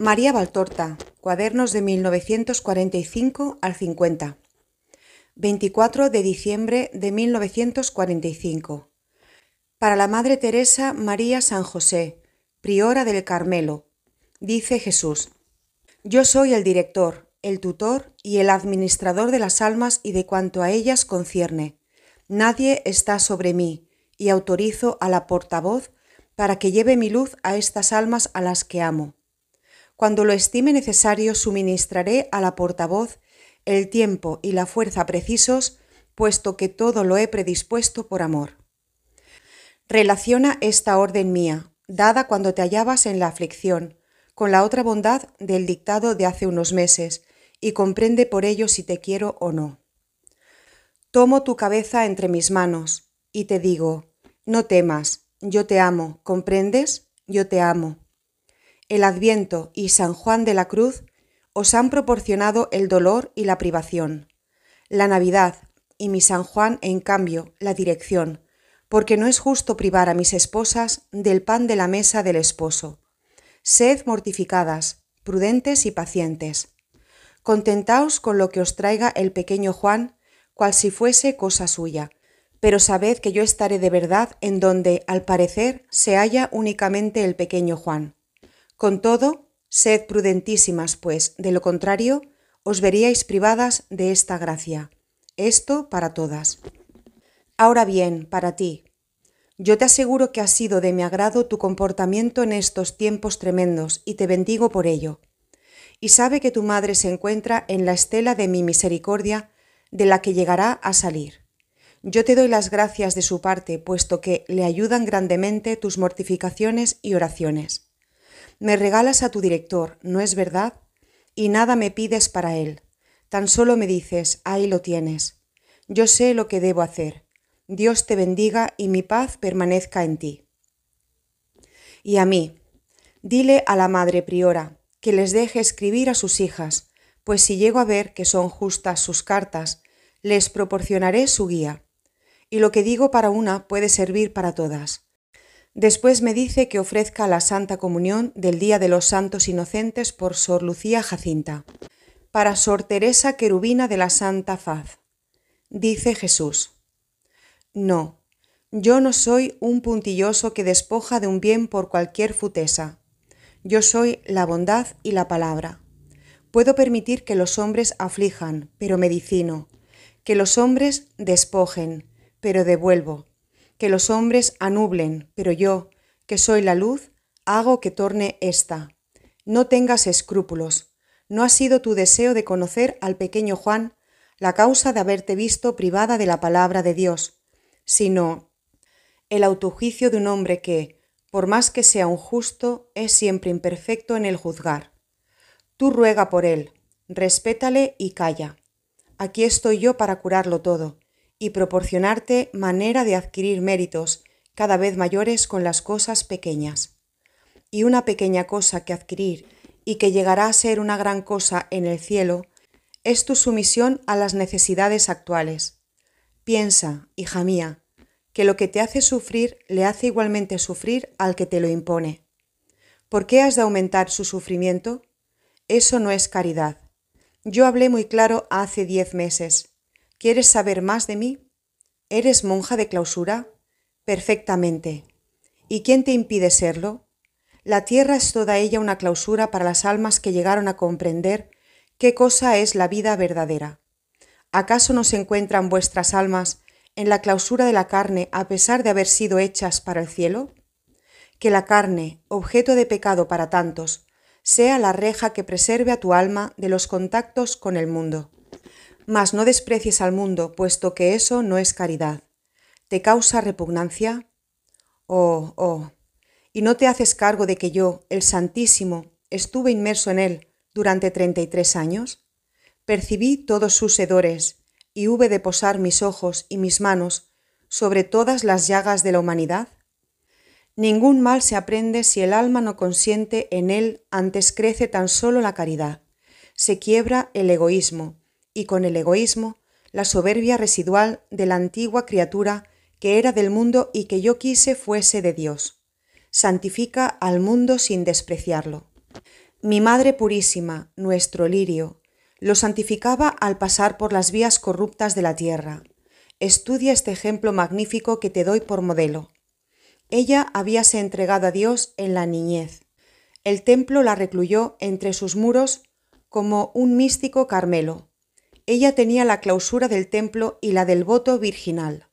María Baltorta, cuadernos de 1945 al 50. 24 de diciembre de 1945. Para la Madre Teresa María San José, priora del Carmelo, dice Jesús, Yo soy el director, el tutor y el administrador de las almas y de cuanto a ellas concierne. Nadie está sobre mí, y autorizo a la portavoz para que lleve mi luz a estas almas a las que amo cuando lo estime necesario, suministraré a la portavoz el tiempo y la fuerza precisos, puesto que todo lo he predispuesto por amor. Relaciona esta orden mía, dada cuando te hallabas en la aflicción, con la otra bondad del dictado de hace unos meses, y comprende por ello si te quiero o no. Tomo tu cabeza entre mis manos y te digo, no temas, yo te amo, ¿comprendes? Yo te amo el Adviento y San Juan de la Cruz os han proporcionado el dolor y la privación. La Navidad y mi San Juan, en cambio, la dirección, porque no es justo privar a mis esposas del pan de la mesa del esposo. Sed mortificadas, prudentes y pacientes. Contentaos con lo que os traiga el pequeño Juan, cual si fuese cosa suya, pero sabed que yo estaré de verdad en donde, al parecer, se halla únicamente el pequeño Juan. Con todo, sed prudentísimas, pues, de lo contrario, os veríais privadas de esta gracia. Esto para todas. Ahora bien, para ti, yo te aseguro que ha sido de mi agrado tu comportamiento en estos tiempos tremendos y te bendigo por ello. Y sabe que tu madre se encuentra en la estela de mi misericordia, de la que llegará a salir. Yo te doy las gracias de su parte, puesto que le ayudan grandemente tus mortificaciones y oraciones. Me regalas a tu director, ¿no es verdad? Y nada me pides para él. Tan solo me dices, ahí lo tienes. Yo sé lo que debo hacer. Dios te bendiga y mi paz permanezca en ti. Y a mí, dile a la madre priora que les deje escribir a sus hijas, pues si llego a ver que son justas sus cartas, les proporcionaré su guía. Y lo que digo para una puede servir para todas. Después me dice que ofrezca la Santa Comunión del Día de los Santos Inocentes por Sor Lucía Jacinta, para Sor Teresa Querubina de la Santa Faz. Dice Jesús, No, yo no soy un puntilloso que despoja de un bien por cualquier futesa. Yo soy la bondad y la palabra. Puedo permitir que los hombres aflijan, pero medicino, que los hombres despojen, pero devuelvo, que los hombres anublen, pero yo, que soy la luz, hago que torne esta. No tengas escrúpulos. No ha sido tu deseo de conocer al pequeño Juan la causa de haberte visto privada de la palabra de Dios, sino el autojuicio de un hombre que, por más que sea un justo, es siempre imperfecto en el juzgar. Tú ruega por él, respétale y calla. Aquí estoy yo para curarlo todo, y proporcionarte manera de adquirir méritos cada vez mayores con las cosas pequeñas. Y una pequeña cosa que adquirir y que llegará a ser una gran cosa en el cielo es tu sumisión a las necesidades actuales. Piensa, hija mía, que lo que te hace sufrir le hace igualmente sufrir al que te lo impone. ¿Por qué has de aumentar su sufrimiento? Eso no es caridad. Yo hablé muy claro hace diez meses. ¿Quieres saber más de mí? ¿Eres monja de clausura? Perfectamente. ¿Y quién te impide serlo? La tierra es toda ella una clausura para las almas que llegaron a comprender qué cosa es la vida verdadera. ¿Acaso no se encuentran vuestras almas en la clausura de la carne a pesar de haber sido hechas para el cielo? Que la carne, objeto de pecado para tantos, sea la reja que preserve a tu alma de los contactos con el mundo. Mas no desprecies al mundo, puesto que eso no es caridad. ¿Te causa repugnancia? Oh, oh. Y no te haces cargo de que yo, el Santísimo, estuve inmerso en él durante treinta y tres años. Percibí todos sus hedores y hube de posar mis ojos y mis manos sobre todas las llagas de la humanidad. Ningún mal se aprende si el alma no consiente en él, antes crece tan solo la caridad. Se quiebra el egoísmo, y con el egoísmo, la soberbia residual de la antigua criatura que era del mundo y que yo quise fuese de Dios. Santifica al mundo sin despreciarlo. Mi Madre Purísima, nuestro lirio, lo santificaba al pasar por las vías corruptas de la tierra. Estudia este ejemplo magnífico que te doy por modelo. Ella habíase entregado a Dios en la niñez. El templo la recluyó entre sus muros como un místico Carmelo. Ella tenía la clausura del templo y la del voto virginal.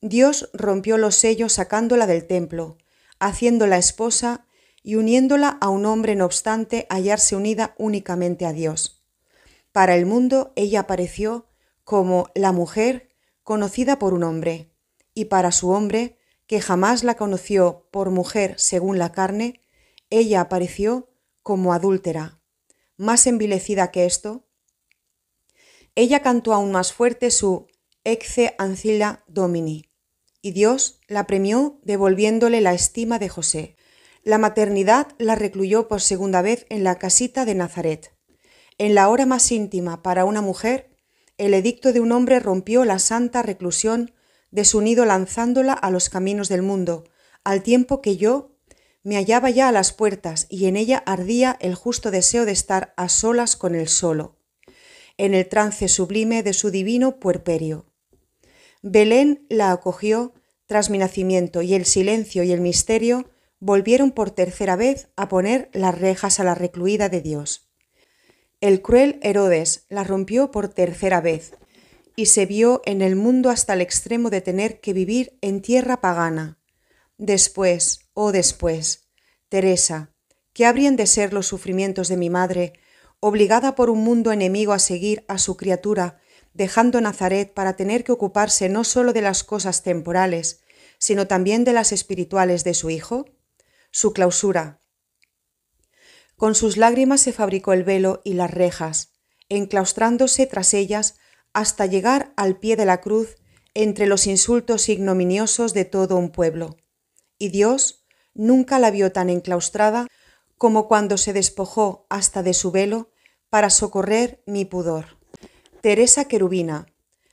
Dios rompió los sellos sacándola del templo, haciéndola esposa y uniéndola a un hombre, no obstante hallarse unida únicamente a Dios. Para el mundo ella apareció como la mujer conocida por un hombre, y para su hombre, que jamás la conoció por mujer según la carne, ella apareció como adúltera. Más envilecida que esto, ella cantó aún más fuerte su «Exce Ancilla Domini, y Dios la premió devolviéndole la estima de José. La maternidad la recluyó por segunda vez en la casita de Nazaret. En la hora más íntima para una mujer, el edicto de un hombre rompió la santa reclusión de su nido lanzándola a los caminos del mundo, al tiempo que yo me hallaba ya a las puertas y en ella ardía el justo deseo de estar a solas con el solo en el trance sublime de su divino puerperio. Belén la acogió tras mi nacimiento y el silencio y el misterio volvieron por tercera vez a poner las rejas a la recluida de Dios. El cruel Herodes la rompió por tercera vez y se vio en el mundo hasta el extremo de tener que vivir en tierra pagana. Después, oh después, Teresa, qué habrían de ser los sufrimientos de mi madre obligada por un mundo enemigo a seguir a su criatura, dejando Nazaret para tener que ocuparse no sólo de las cosas temporales, sino también de las espirituales de su hijo? Su clausura. Con sus lágrimas se fabricó el velo y las rejas, enclaustrándose tras ellas hasta llegar al pie de la cruz entre los insultos ignominiosos de todo un pueblo. Y Dios nunca la vio tan enclaustrada como cuando se despojó hasta de su velo para socorrer mi pudor. Teresa Querubina,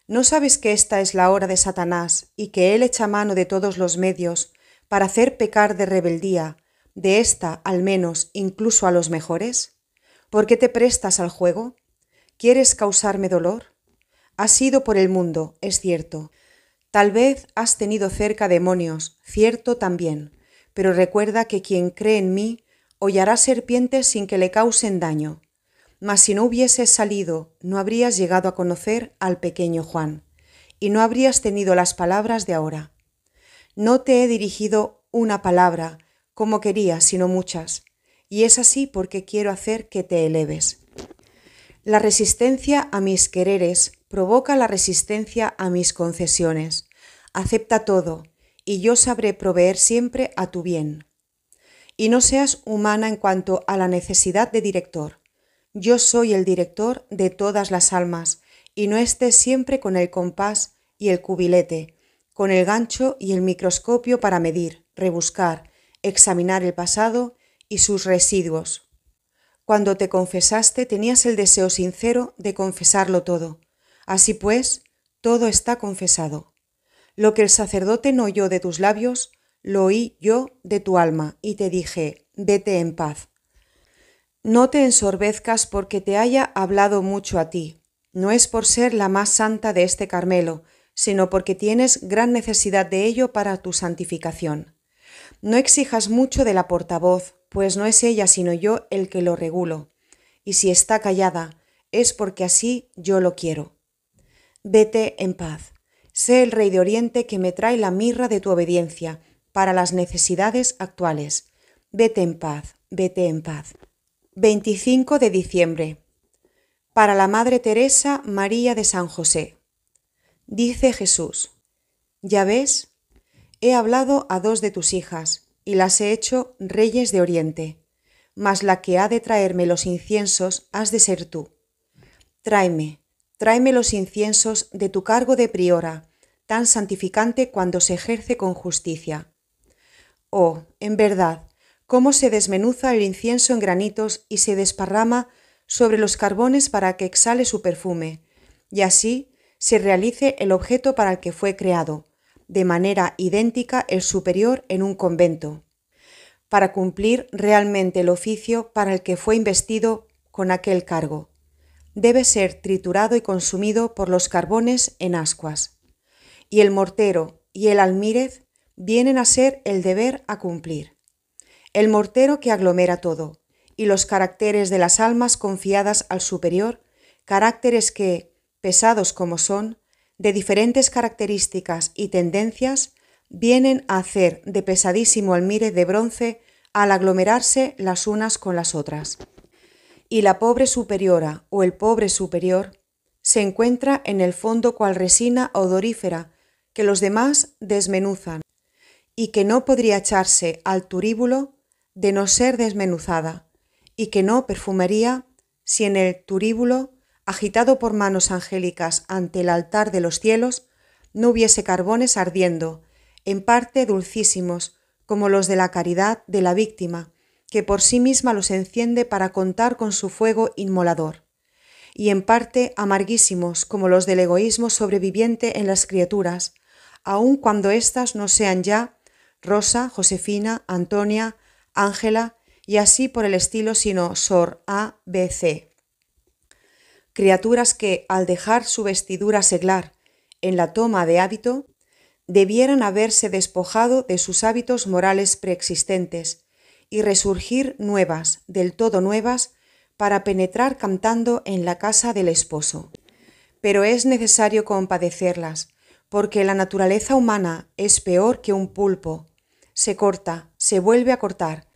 ¿no sabes que esta es la hora de Satanás y que él echa mano de todos los medios para hacer pecar de rebeldía, de esta al menos incluso a los mejores? ¿Por qué te prestas al juego? ¿Quieres causarme dolor? Has ido por el mundo, es cierto. Tal vez has tenido cerca demonios, cierto también, pero recuerda que quien cree en mí hollará serpientes sin que le causen daño mas si no hubieses salido, no habrías llegado a conocer al pequeño Juan, y no habrías tenido las palabras de ahora. No te he dirigido una palabra, como quería, sino muchas, y es así porque quiero hacer que te eleves. La resistencia a mis quereres provoca la resistencia a mis concesiones. Acepta todo, y yo sabré proveer siempre a tu bien. Y no seas humana en cuanto a la necesidad de director yo soy el director de todas las almas, y no estés siempre con el compás y el cubilete, con el gancho y el microscopio para medir, rebuscar, examinar el pasado y sus residuos. Cuando te confesaste tenías el deseo sincero de confesarlo todo. Así pues, todo está confesado. Lo que el sacerdote no oyó de tus labios, lo oí yo de tu alma y te dije, vete en paz. No te ensorbezcas porque te haya hablado mucho a ti. No es por ser la más santa de este Carmelo, sino porque tienes gran necesidad de ello para tu santificación. No exijas mucho de la portavoz, pues no es ella sino yo el que lo regulo. Y si está callada, es porque así yo lo quiero. Vete en paz. Sé el Rey de Oriente que me trae la mirra de tu obediencia para las necesidades actuales. Vete en paz, vete en paz. 25 de diciembre. Para la Madre Teresa María de San José. Dice Jesús, ya ves, he hablado a dos de tus hijas y las he hecho reyes de Oriente, mas la que ha de traerme los inciensos has de ser tú. Tráeme, tráeme los inciensos de tu cargo de priora, tan santificante cuando se ejerce con justicia. Oh, en verdad, cómo se desmenuza el incienso en granitos y se desparrama sobre los carbones para que exhale su perfume, y así se realice el objeto para el que fue creado, de manera idéntica el superior en un convento, para cumplir realmente el oficio para el que fue investido con aquel cargo. Debe ser triturado y consumido por los carbones en ascuas. Y el mortero y el almírez vienen a ser el deber a cumplir el mortero que aglomera todo, y los caracteres de las almas confiadas al superior, caracteres que, pesados como son, de diferentes características y tendencias, vienen a hacer de pesadísimo almire de bronce al aglomerarse las unas con las otras. Y la pobre superiora o el pobre superior se encuentra en el fondo cual resina odorífera que los demás desmenuzan y que no podría echarse al turíbulo de no ser desmenuzada, y que no perfumaría si en el turíbulo, agitado por manos angélicas ante el altar de los cielos, no hubiese carbones ardiendo, en parte dulcísimos, como los de la caridad de la víctima, que por sí misma los enciende para contar con su fuego inmolador, y en parte amarguísimos, como los del egoísmo sobreviviente en las criaturas, aun cuando éstas no sean ya Rosa, Josefina, Antonia, Ángela y así por el estilo, sino Sor A, B, C. Criaturas que, al dejar su vestidura seglar en la toma de hábito, debieran haberse despojado de sus hábitos morales preexistentes y resurgir nuevas, del todo nuevas, para penetrar cantando en la casa del esposo. Pero es necesario compadecerlas, porque la naturaleza humana es peor que un pulpo. Se corta, se vuelve a cortar,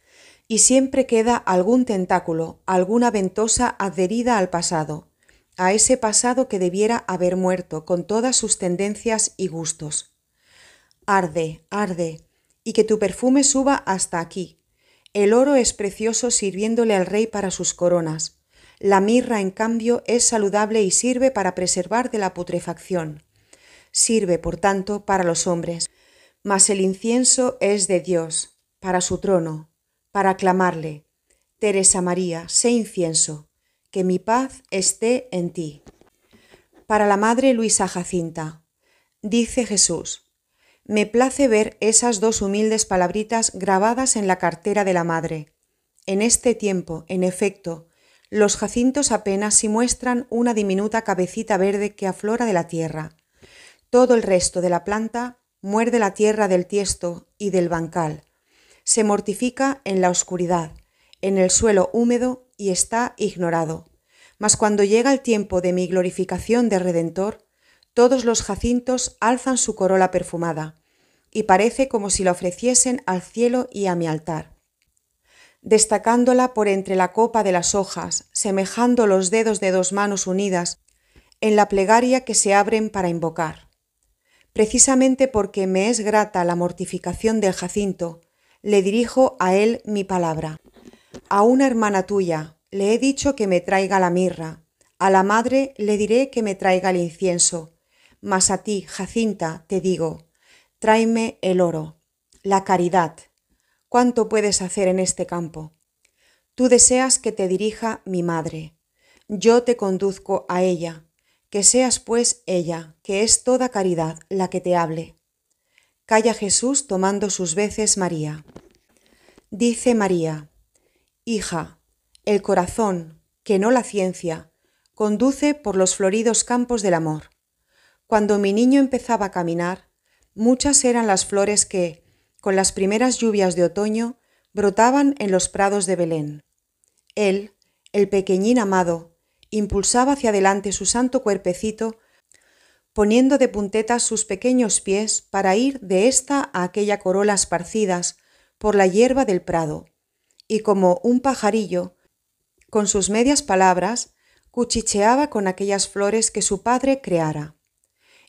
y siempre queda algún tentáculo, alguna ventosa adherida al pasado, a ese pasado que debiera haber muerto con todas sus tendencias y gustos. Arde, arde, y que tu perfume suba hasta aquí. El oro es precioso sirviéndole al rey para sus coronas. La mirra, en cambio, es saludable y sirve para preservar de la putrefacción. Sirve, por tanto, para los hombres. Mas el incienso es de Dios, para su trono, para clamarle, Teresa María, sé incienso, que mi paz esté en ti. Para la Madre Luisa Jacinta, dice Jesús, me place ver esas dos humildes palabritas grabadas en la cartera de la Madre. En este tiempo, en efecto, los jacintos apenas si muestran una diminuta cabecita verde que aflora de la tierra. Todo el resto de la planta muerde la tierra del tiesto y del bancal, se mortifica en la oscuridad, en el suelo húmedo y está ignorado. Mas cuando llega el tiempo de mi glorificación de Redentor, todos los jacintos alzan su corola perfumada, y parece como si la ofreciesen al cielo y a mi altar, destacándola por entre la copa de las hojas, semejando los dedos de dos manos unidas en la plegaria que se abren para invocar. Precisamente porque me es grata la mortificación del jacinto, le dirijo a él mi palabra. A una hermana tuya le he dicho que me traiga la mirra, a la madre le diré que me traiga el incienso, mas a ti, Jacinta, te digo, tráeme el oro, la caridad. ¿Cuánto puedes hacer en este campo? Tú deseas que te dirija mi madre. Yo te conduzco a ella. Que seas pues ella, que es toda caridad la que te hable. Calla Jesús tomando sus veces María. Dice María, Hija, el corazón, que no la ciencia, conduce por los floridos campos del amor. Cuando mi niño empezaba a caminar, muchas eran las flores que, con las primeras lluvias de otoño, brotaban en los prados de Belén. Él, el pequeñín amado, impulsaba hacia adelante su santo cuerpecito poniendo de puntetas sus pequeños pies para ir de esta a aquella corola esparcidas por la hierba del prado, y como un pajarillo, con sus medias palabras, cuchicheaba con aquellas flores que su padre creara.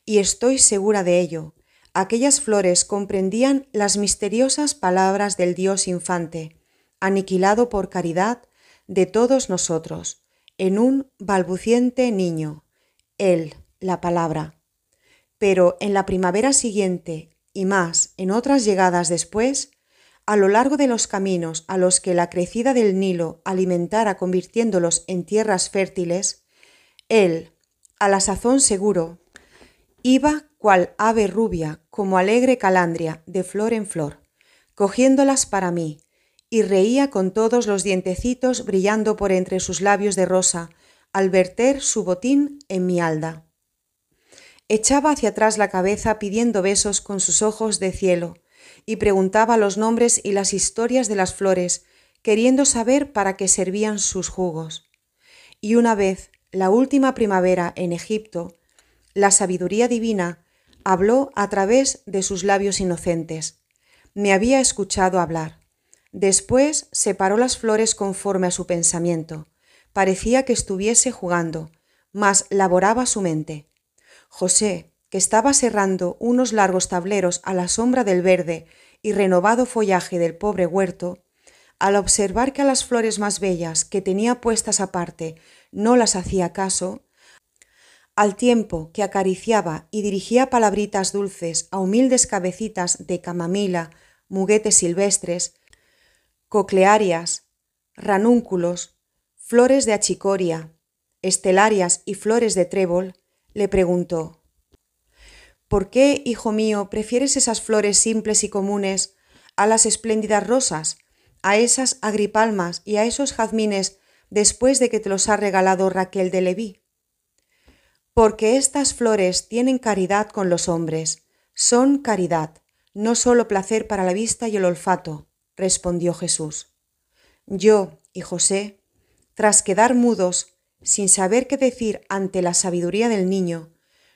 Y estoy segura de ello, aquellas flores comprendían las misteriosas palabras del Dios infante, aniquilado por caridad de todos nosotros, en un balbuciente niño, él la palabra. Pero en la primavera siguiente y más en otras llegadas después, a lo largo de los caminos a los que la crecida del Nilo alimentara convirtiéndolos en tierras fértiles, él, a la sazón seguro, iba cual ave rubia, como alegre calandria, de flor en flor, cogiéndolas para mí, y reía con todos los dientecitos brillando por entre sus labios de rosa, al verter su botín en mi alda. Echaba hacia atrás la cabeza pidiendo besos con sus ojos de cielo, y preguntaba los nombres y las historias de las flores, queriendo saber para qué servían sus jugos. Y una vez, la última primavera en Egipto, la sabiduría divina habló a través de sus labios inocentes. Me había escuchado hablar. Después separó las flores conforme a su pensamiento. Parecía que estuviese jugando, mas laboraba su mente. José, que estaba cerrando unos largos tableros a la sombra del verde y renovado follaje del pobre huerto, al observar que a las flores más bellas que tenía puestas aparte no las hacía caso, al tiempo que acariciaba y dirigía palabritas dulces a humildes cabecitas de camamila, muguetes silvestres, coclearias, ranúnculos, flores de achicoria, estelarias y flores de trébol, le preguntó, ¿Por qué, hijo mío, prefieres esas flores simples y comunes a las espléndidas rosas, a esas agripalmas y a esos jazmines después de que te los ha regalado Raquel de Leví? Porque estas flores tienen caridad con los hombres, son caridad, no solo placer para la vista y el olfato, respondió Jesús. Yo y José, tras quedar mudos, sin saber qué decir ante la sabiduría del niño,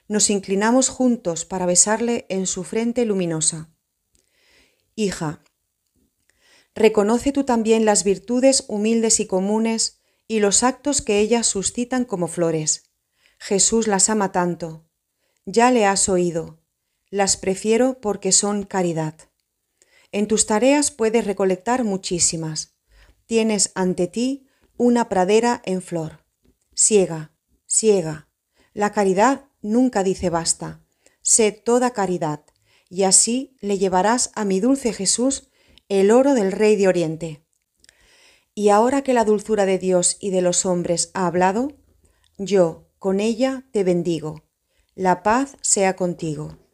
nos inclinamos juntos para besarle en su frente luminosa. Hija, reconoce tú también las virtudes humildes y comunes y los actos que ellas suscitan como flores. Jesús las ama tanto. Ya le has oído. Las prefiero porque son caridad. En tus tareas puedes recolectar muchísimas. Tienes ante ti una pradera en flor. Ciega, ciega. La caridad nunca dice basta. Sé toda caridad, y así le llevarás a mi dulce Jesús el oro del Rey de Oriente. Y ahora que la dulzura de Dios y de los hombres ha hablado, yo, con ella, te bendigo. La paz sea contigo.